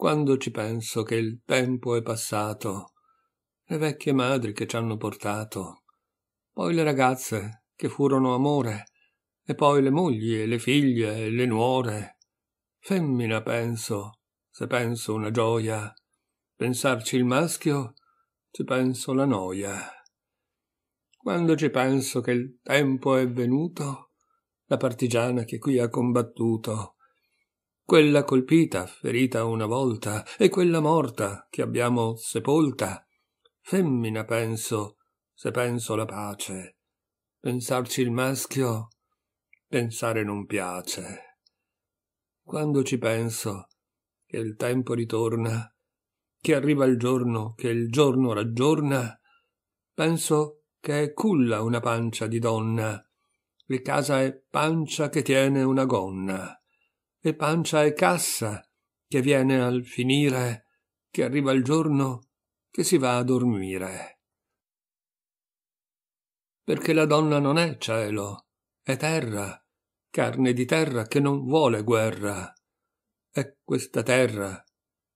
quando ci penso che il tempo è passato, le vecchie madri che ci hanno portato, poi le ragazze che furono amore, e poi le mogli e le figlie e le nuore. Femmina penso, se penso una gioia, pensarci il maschio, ci penso la noia. Quando ci penso che il tempo è venuto, la partigiana che qui ha combattuto, quella colpita, ferita una volta, e quella morta che abbiamo sepolta. Femmina penso, se penso la pace. Pensarci il maschio, pensare non piace. Quando ci penso, che il tempo ritorna, che arriva il giorno, che il giorno raggiorna, penso che è culla una pancia di donna, e casa è pancia che tiene una gonna e pancia e cassa, che viene al finire, che arriva il giorno, che si va a dormire. Perché la donna non è cielo, è terra, carne di terra che non vuole guerra. È questa terra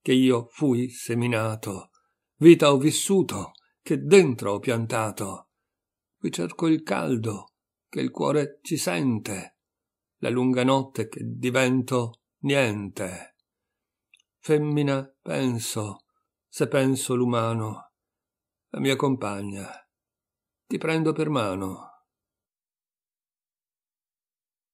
che io fui seminato, vita ho vissuto, che dentro ho piantato. Qui cerco il caldo, che il cuore ci sente, la lunga notte che divento niente. Femmina penso, se penso l'umano, la mia compagna. Ti prendo per mano,